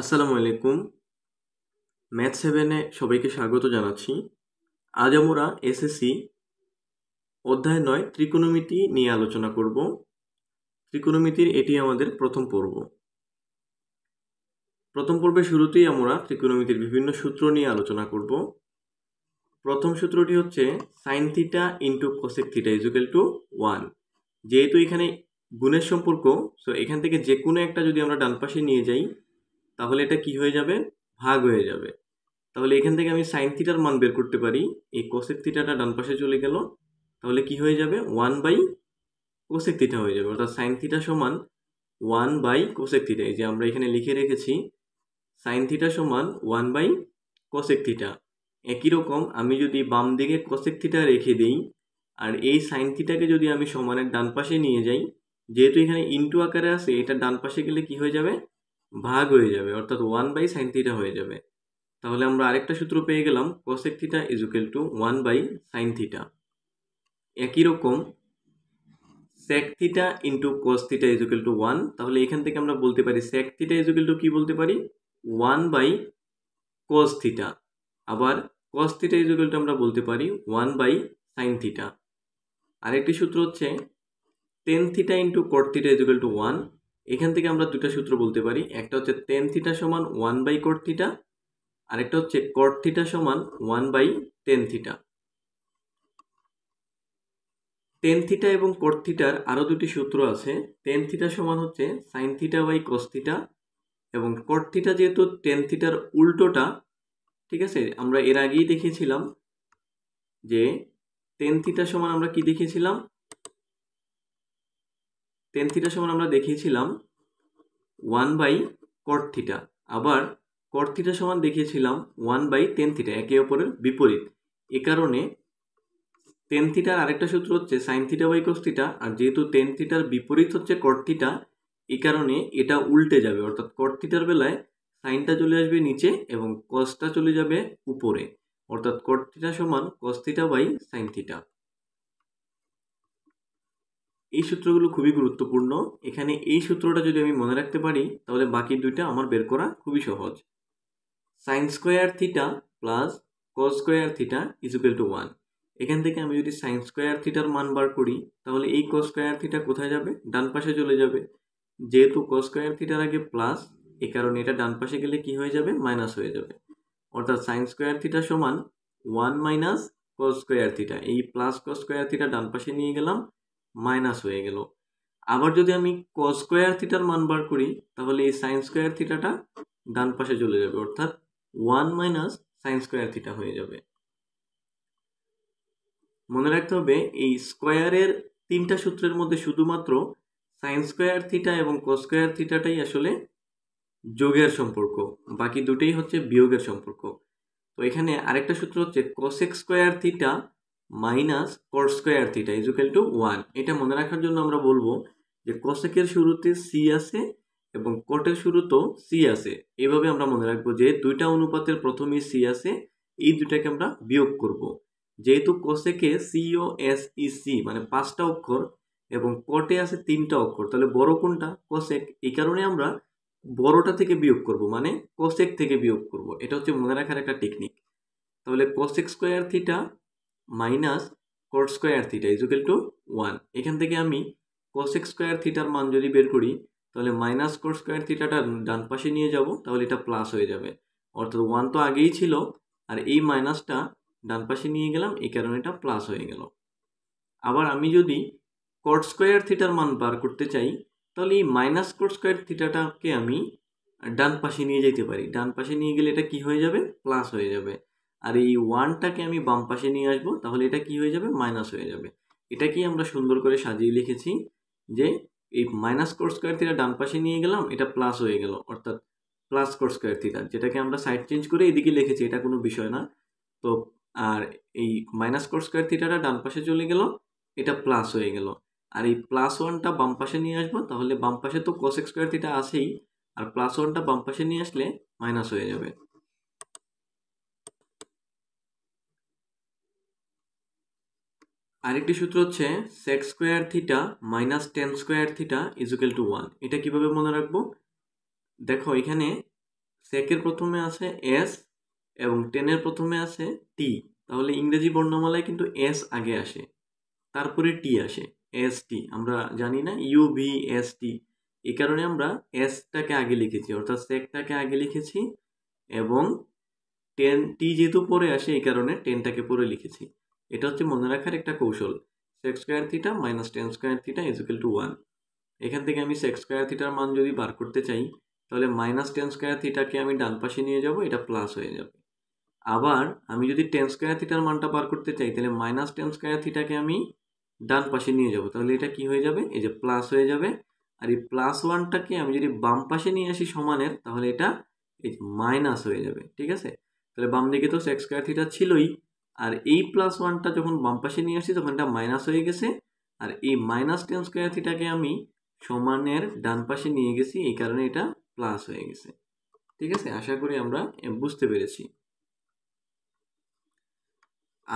আসসালামু আলাইকুম ম্যাথ সেভেনে সবাইকে স্বাগত জানাচ্ছি আজ আমরা এসএসসি অধ্যায় নয় ত্রিকোণমিতি নিয়ে আলোচনা করব ত্রিকোণমিতির এটি আমাদের প্রথম পর্ব প্রথম পর্বের শুরুতেই আমরা ত্রিকোণমিতির বিভিন্ন সূত্র নিয়ে আলোচনা করব প্রথম সূত্রটি হচ্ছে sine theta into cosec theta is equal to one যেহেতু এখানে গুণের সম্পর্ক সো এখান থেকে যে কোনো একটা যদি আমরা ডান পাশে নিয়ে যাই তাহলে এটা কি হয়ে যাবে ভাগ হয়ে যাবে তাহলে এখান থেকে আমি সাইন থিটার মান বের করতে পারি এই কোসেক থিটাটা ডান পাশে চলে গেল তাহলে কি হয়ে যাবে ওয়ান বাই কোসেক থিটা হয়ে যাবে অর্থাৎ সাইন থিটা সমান ওয়ান বাই কোসেক থিটা এই যে আমরা এখানে লিখে রেখেছি সাইন থিটা সমান ওয়ান বাই কোসেক থিটা একই রকম আমি যদি বাম দিকে কোসেক থিটা রেখে দিই আর এই সাইন থিটাকে যদি আমি সমানের ডান পাশে নিয়ে যাই যেহেতু এখানে ইনটু আকারে আছে এটা ডান পাশে গেলে কি হয়ে যাবে ভাগ হয়ে যাবে অর্থাৎ ওয়ান বাই সাইন থিটা হয়ে যাবে তাহলে আমরা আরেকটা সূত্র পেয়ে গেলাম cosec theta is equal to one by sine theta একই রকম sec theta into cos theta is equal to one তাহলে এখান থেকে আমরা বলতে পারি sec theta is equal to কী বলতে পারি ওয়ান বাই কস থিটা আবার cos theta is equal to আমরা বলতে পারি ওয়ান বাই সাইন থিটা আরেকটি সূত্র হচ্ছে tan theta into cot theta is equal to one এখান থেকে আমরা দুটা সূত্র বলতে পারি একটা হচ্ছে টেন থিটা সমান ওয়ান বাই কোট থিটা আরেকটা হচ্ছে কট থিটা সমান one by tan theta tan theta এবং কট থিটার আরও দুটি সূত্র আছে টেন থিটা সমান হচ্ছে sine theta by cos theta এবং কট থিটা যেহেতু টেন থিটার উল্টোটা ঠিক আছে আমরা এর আগেই দেখেছিলাম যে টেন থিটা সমান আমরা কি দেখেছিলাম টেন থিটা সমান আমরা দেখিয়েছিলাম ওয়ান বাই কর্থিটা আবার কর্থিটা সমান দেখিয়েছিলাম ওয়ান বাই টেন থিটা একে অপরের বিপরীত এ কারণে টেন থিটার আরেকটা সূত্র হচ্ছে সাইন থিটা বাই কোস আর যেহেতু টেন থিটার বিপরীত হচ্ছে কর্থিটা এ কারণে এটা উল্টে যাবে অর্থাৎ কর্থিটার বেলায় সাইনটা চলে আসবে নিচে এবং কসটা চলে যাবে উপরে অর্থাৎ কর্থিটা সমান কস বাই সাইন থিটা এই সূত্রগুলো খুবই গুরুত্বপূর্ণ এখানে এই সূত্রটা যদি আমি মনে রাখতে পারি তাহলে বাকি দুইটা আমার বের করা খুবই সহজ sine square theta plus cos square theta is equal to one এখান থেকে আমি যদি সাইন স্কোয়ার থিটার মান বার করি তাহলে এই কস স্কোয়ার থিটা কোথায় যাবে ডান পাশে চলে যাবে যেহেতু কস স্কোয়ার থিটার আগে প্লাস এ কারণে এটা ডান পাশে গেলে কি হয়ে যাবে মাইনাস হয়ে যাবে অর্থাৎ সাইন স্কোয়ার থিটা সমান one minus cos square theta এই প্লাস কস স্কোয়ার থিটা ডান পাশে নিয়ে গেলাম মাইনাস হয়ে গেল আবার যদি আমি কস স্কোয়ার থিটার মান বার করি তাহলে এই সাইন স্কোয়ার থিটাটা ডান পাশে চলে যাবে অর্থাৎ one minus sine square theta হয়ে যাবে মনে রাখতে হবে এই স্কোয়ারের তিনটা সূত্রের মধ্যে শুধুমাত্র সাইন স্কোয়ার থিটা এবং কস স্কোয়ার থিটাটাই আসলে যোগের সম্পর্ক বাকি দুটোই হচ্ছে বিয়োগের সম্পর্ক তো এখানে আরেকটা সূত্র হচ্ছে cosec square theta minus cot square theta is equal to one এটা মনে রাখার জন্য আমরা বলবো যে কসেকের শুরুতে সি আছে এবং কটের শুরুতেও সি আছে এভাবে আমরা মনে রাখবো যে দুইটা অনুপাতের প্রথমেই সি আছে এই দুইটাকে আমরা বিয়োগ করব। যেহেতু কসেকে সিও এস ই সি মানে পাঁচটা অক্ষর এবং কটে আছে তিনটা অক্ষর তাহলে বড় কোনটা কসেক এই কারণে আমরা বড়টা থেকে বিয়োগ করব মানে কসেক থেকে বিয়োগ করব এটা হচ্ছে মনে রাখার একটা টেকনিক তাহলে cosec square theta minus cot square theta is equal to one এখান থেকে আমি কোসেক স্কোয়ার থিটার মান যদি বের করি তাহলে মাইনাস কোর্ট স্কোয়ার থিটাটা ডান পাশে নিয়ে যাব তাহলে এটা প্লাস হয়ে যাবে অর্থাৎ ওয়ান তো আগেই ছিল আর এই মাইনাসটা ডান পাশে নিয়ে গেলাম এই কারণে এটা প্লাস হয়ে গেল আবার আমি যদি কট স্কোয়ার থিটার মান বার করতে চাই তাহলে এই মাইনাস কোর্ট স্কোয়ার থিটাটাকে আমি ডান পাশে নিয়ে যেতে পারি ডান পাশে নিয়ে গেলে এটা কি হয়ে যাবে প্লাস হয়ে যাবে আর এই ওয়ানটাকে আমি বাম পাশে নিয়ে আসবো তাহলে এটা কি হয়ে যাবে মাইনাস হয়ে যাবে এটাকেই আমরা সুন্দর করে সাজিয়ে লিখেছি যে এই মাইনাস কোর স্কোয়ার থিটা ডান পাশে নিয়ে গেলাম এটা প্লাস হয়ে গেল অর্থাৎ প্লাস কোর স্কোয়ার থিটা যেটাকে আমরা সাইড চেঞ্জ করে এদিকে লিখেছি এটা কোনো বিষয় না তো আর এই মাইনাস কোর স্কোয়ার থিটাটা ডান পাশে চলে গেল এটা প্লাস হয়ে গেল আর এই প্লাস ওয়ানটা বাম পাশে নিয়ে আসবো তাহলে বাম পাশে তো কস স্কোয়ার থিটা আছেই আর প্লাস ওয়ানটা বাম পাশে নিয়ে আসলে মাইনাস হয়ে যাবে আরেকটি সূত্র হচ্ছে sec square theta minus tan square theta is equal to one এটা কীভাবে মনে রাখবো দেখো এখানে সেকের প্রথমে আছে এস এবং টেনের প্রথমে আছে টি তাহলে ইংরেজি বর্ণমালায় কিন্তু এস আগে আসে তারপরে টি আসে এস টি আমরা জানি না U V S T A কারণে আমরা এসটাকে আগে লিখেছি অর্থাৎ সেকটাকে আগে লিখেছি এবং টেন টি যেহেতু পরে আসে এই কারণে টেনটাকে পরে লিখেছি এটা হচ্ছে মনে রাখার একটা কৌশল sec square theta minus tan square theta is equal to one এখান থেকে আমি সেক্স স্কোয়ার থিটার মান যদি বার করতে চাই তাহলে মাইনাস টেন স্কোয়ার থিটাকে আমি ডান পাশে নিয়ে যাব এটা প্লাস হয়ে যাবে আবার আমি যদি টেন স্কোয়ার থিটার মানটা বার করতে চাই তাহলে মাইনাস টেন স্কোয়ার থিটাকে আমি ডান পাশে নিয়ে যাব তাহলে এটা কি হয়ে যাবে এই যে প্লাস হয়ে যাবে আর এই প্লাস ওয়ানটাকে আমি যদি বাম পাশে নিয়ে আসি সমানের তাহলে এটা এই মাইনাস হয়ে যাবে ঠিক আছে তাহলে বাম দিকে তো সেক্স স্কোয়ার থিটা ছিলই আর এই প্লাস ওয়ানটা যখন বাম পাশে নিয়ে আসছি তখন এটা মাইনাস হয়ে গেছে আর এই মাইনাস টেন স্কোয়ার থিটাকে আমি সমানের ডান পাশে নিয়ে গেছি এই কারণে এটা প্লাস হয়ে গেছে ঠিক আছে আশা করি আমরা বুঝতে পেরেছি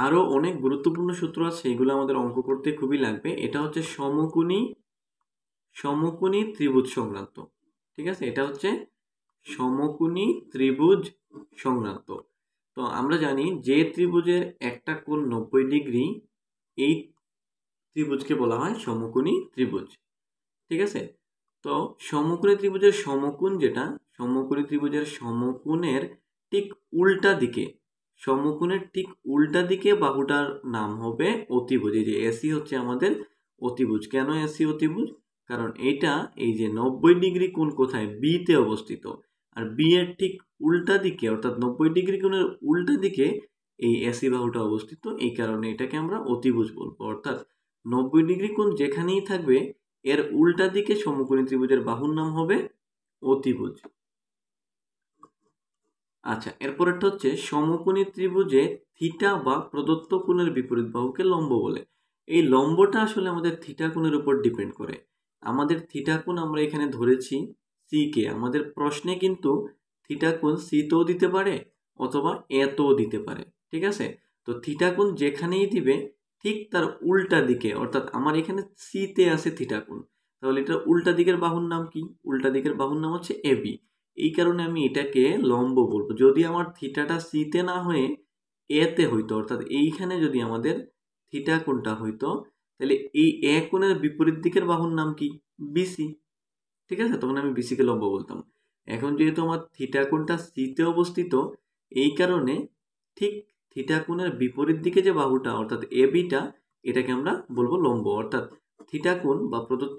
আরও অনেক গুরুত্বপূর্ণ সূত্র আছে এগুলো আমাদের অঙ্ক করতে খুবই লাগবে এটা হচ্ছে সমকুনি সমকুনি ত্রিভুজ সংক্রান্ত ঠিক আছে এটা হচ্ছে সমকুণী ত্রিভুজ সংক্রান্ত তো আমরা জানি যে ত্রিভুজের একটা কোণ নব্বই ডিগ্রি এই ত্রিভুজকে বলা হয় সমকোণী ত্রিভুজ ঠিক আছে তো সমকোণী ত্রিভুজের সমকোণ যেটা সমকোণী ত্রিভুজের সমকোণের ঠিক উল্টা দিকে সমকোণের ঠিক উল্টা দিকে বাহুটার নাম হবে অতিভুজ এই যে এসি হচ্ছে আমাদের অতিভুজ কেন এসি অতিভুজ কারণ এটা এই যে নব্বই ডিগ্রি কোণ কোথায় বিতে অবস্থিত আর বি এর ঠিক উল্টা দিকে অর্থাৎ নব্বই ডিগ্রি কোণের উল্টা দিকে এই এসি বাহুটা অবস্থিত এই কারণে এটাকে আমরা অতিভুজ বলবো অর্থাৎ নব্বই ডিগ্রি কোণ যেখানেই থাকবে এর উল্টা দিকে সমকোণী ত্রিভুজের বাহুর নাম হবে অতিভুজ আচ্ছা এরপরেরটা হচ্ছে সমকোণী ত্রিভুজে থিটা বা প্রদত্ত কোণের বিপরীত বাহুকে লম্ব বলে এই লম্বটা আসলে আমাদের থিটা কোণের উপর ডিপেন্ড করে আমাদের থিটা কোণ আমরা এখানে ধরেছি সিকে আমাদের প্রশ্নে কিন্তু থিটা কোণ সিতেও দিতে পারে অথবা এতেও দিতে পারে ঠিক আছে তো থিটা কোণ যেখানেই দিবে ঠিক তার উল্টা দিকে অর্থাৎ আমার এখানে সিতে আছে থিটা কোণ তাহলে এটার উল্টা দিকের বাহুর নাম কি উল্টা দিকের বাহুর নাম হচ্ছে এবি এই কারণে আমি এটাকে লম্ব বলবো যদি আমার থিটাটা সিতে না হয়ে এতে হইতো অর্থাৎ এইখানে যদি আমাদের থিটা কোণটা হইতো তাহলে এই এ কোণের বিপরীত দিকের বাহুর নাম কি বিসি ঠিক আছে তখন আমি বিসিকে লম্ব বলতাম এখন যেহেতু আমার থিটা সিতে অবস্থিত এই কারণে ঠিক থিটাকুণের বিপরীত দিকে যে বাহুটা অর্থাৎ এবিটা এটাকে আমরা বলবো লম্ব অর্থাৎ থিটাকুণ বা প্রদত্ত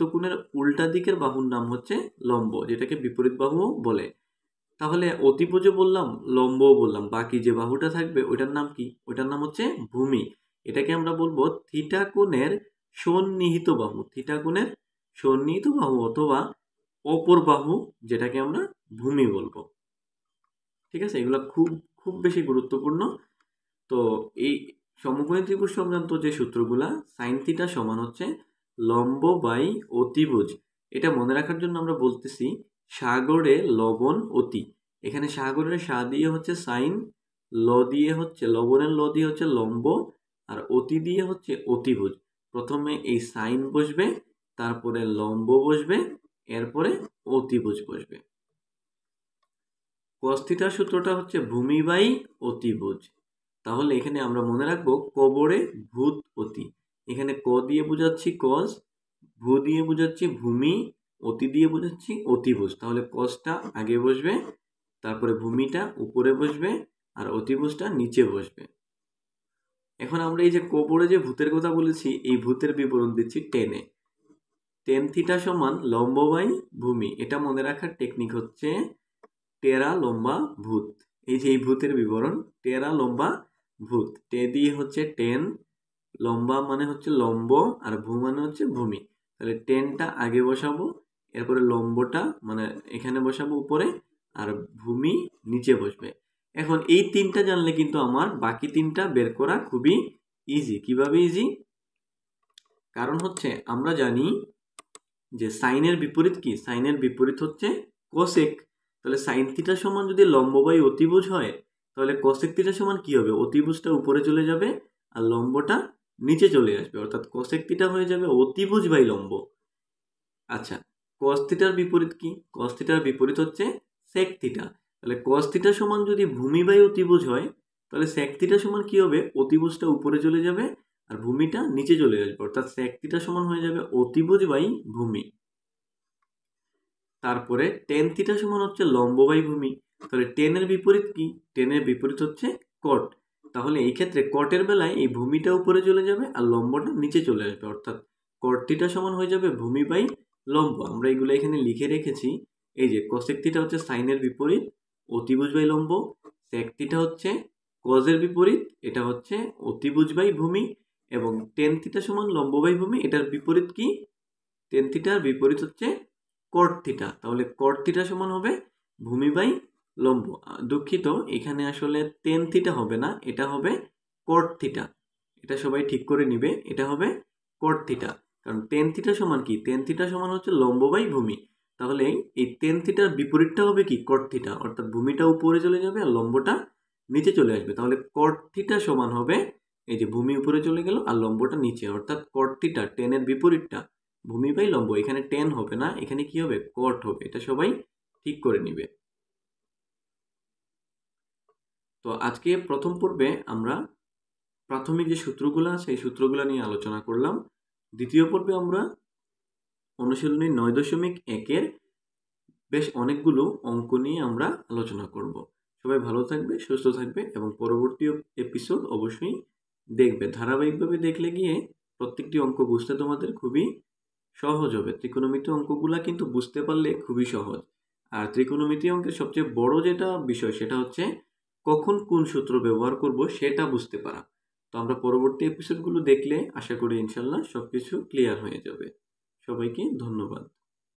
উল্টা দিকের বাহুর নাম হচ্ছে লম্ব যেটাকে বিপরীত বাহুও বলে তাহলে অতিপুজো বললাম লম্বও বললাম বাকি যে বাহুটা থাকবে ওইটার নাম কি ওইটার নাম হচ্ছে ভূমি এটাকে আমরা বলবো থিটাকুণের সন্নিহিত বাহু থিটাকুণের সন্নিহিত বাহু অথবা অপর বাহু যেটাকে আমরা ভূমি বলবো ঠিক আছে এগুলো খুব খুব বেশি গুরুত্বপূর্ণ তো এই সমকোণী ত্রিভুজ সংক্রান্ত যে সূত্রগুলা সাইন থিটা সমান হচ্ছে লম্ব বাই অতিভুজ এটা মনে রাখার জন্য আমরা বলতেছি সাগরে লবণ অতি এখানে সাগরের সা দিয়ে হচ্ছে সাইন ল দিয়ে হচ্ছে লবণের ল দিয়ে হচ্ছে লম্ব আর অতি দিয়ে হচ্ছে অতিভুজ প্রথমে এই সাইন বসবে তারপরে লম্ব বসবে এরপরে অতিভুজ বসবে কস্তিতা সূত্রটা হচ্ছে ভূমিবাই অতিভুজ তাহলে এখানে আমরা মনে রাখবো কবরে ভূত অতি এখানে ক দিয়ে বোঝাচ্ছি কস ভূ দিয়ে বোঝাচ্ছি ভূমি অতি দিয়ে বোঝাচ্ছি অতিভুজ তাহলে কসটা আগে বসবে তারপরে ভূমিটা উপরে বসবে আর অতিভুজটা নিচে বসবে এখন আমরা এই যে কবরে যে ভূতের কথা বলেছি এই ভূতের বিবরণ দিচ্ছি টেনে টেন থিটা সমান লম্ব বাই ভূমি এটা মনে রাখার টেকনিক হচ্ছে টেরা লম্বা ভূত এই যে এই ভূতের বিবরণ টেরা লম্বা ভূত টে দিয়ে হচ্ছে টেন লম্বা মানে হচ্ছে লম্ব আর ভূ মানে হচ্ছে ভূমি তাহলে টেনটা আগে বসাবো এরপরে লম্বটা মানে এখানে বসাবো উপরে আর ভূমি নিচে বসবে এখন এই তিনটা জানলে কিন্তু আমার বাকি তিনটা বের করা খুবই ইজি কিভাবে ইজি কারণ হচ্ছে আমরা জানি যে সাইনের বিপরীত কি সাইনের বিপরীত হচ্ছে কোসেক তাহলে সাইন থিটা সমান যদি লম্ববায়ী অতিভুজ হয় তাহলে কোসেক থিটা সমান কি হবে অতিভুজটা উপরে চলে যাবে আর লম্বটা নিচে চলে আসবে অর্থাৎ কোসেক থিটা হয়ে যাবে অতিভুজ বাই লম্ব আচ্ছা কস বিপরীত কি কস্তিটার বিপরীত হচ্ছে সেক থিটা তাহলে কস সমান যদি ভূমি বাই অতিভুজ হয় তাহলে সেক সমান কি হবে অতিভুজটা উপরে চলে যাবে আর ভূমিটা নিচে চলে আসবে অর্থাৎ sec সমান হয়ে যাবে অতিভুজ বাই ভূমি তারপরে টেন থিটা সমান হচ্ছে লম্ব বাই ভূমি তাহলে টেনের বিপরীত কি টেনের বিপরীত হচ্ছে কট তাহলে এই ক্ষেত্রে কটের বেলায় এই ভূমিটা উপরে চলে যাবে আর লম্বটা নিচে চলে আসবে অর্থাৎ কট সমান হয়ে যাবে ভূমি বাই লম্ব আমরা এগুলো এখানে লিখে রেখেছি এই যে কসেকটিটা হচ্ছে সাইনের বিপরীত অতিভুজ বাই লম্ব সেক হচ্ছে কজের বিপরীত এটা হচ্ছে অতিভুজ বাই ভূমি এবং টেন থিটা সমান লম্ববাহী ভূমি এটার বিপরীত কি টেন থিটার বিপরীত হচ্ছে কট থিটা তাহলে কট থিটা সমান হবে ভূমি বাই লম্ব দুঃখিত এখানে আসলে টেন থিটা হবে না এটা হবে কট থিটা এটা সবাই ঠিক করে নিবে এটা হবে কট থিটা কারণ টেন থিটা সমান কি টেন থিটা সমান হচ্ছে লম্ব বাই ভূমি তাহলে এই টেন থিটার বিপরীতটা হবে কি কট থিটা অর্থাৎ ভূমিটা উপরে চলে যাবে আর লম্বটা নিচে চলে আসবে তাহলে কট থিটা সমান হবে এই যে ভূমি উপরে চলে গেল আর লম্বটা নিচে অর্থাৎ কর্তিটা টেনের বিপরীতটা ভূমি বাই লম্ব এখানে টেন হবে না এখানে কি হবে কট হবে এটা সবাই ঠিক করে নিবে তো আজকে প্রথম পর্বে আমরা প্রাথমিক যে সূত্রগুলো সেই সূত্রগুলো নিয়ে আলোচনা করলাম দ্বিতীয় পর্বে আমরা অনুশীলনী নয় দশমিক একের বেশ অনেকগুলো অঙ্ক নিয়ে আমরা আলোচনা করব সবাই ভালো থাকবে সুস্থ থাকবে এবং পরবর্তী এপিসোড অবশ্যই দেখবে ধারাবাহিকভাবে দেখলে গিয়ে প্রত্যেকটি অঙ্ক বুঝতে তোমাদের খুবই সহজ হবে ত্রিকোণমিতি অঙ্কগুলা কিন্তু বুঝতে পারলে খুবই সহজ আর ত্রিকোণমিতি অঙ্কের সবচেয়ে বড় যেটা বিষয় সেটা হচ্ছে কখন কোন সূত্র ব্যবহার করব সেটা বুঝতে পারা তো আমরা পরবর্তী এপিসোডগুলো দেখলে আশা করি ইনশাল্লাহ সব কিছু ক্লিয়ার হয়ে যাবে সবাইকে ধন্যবাদ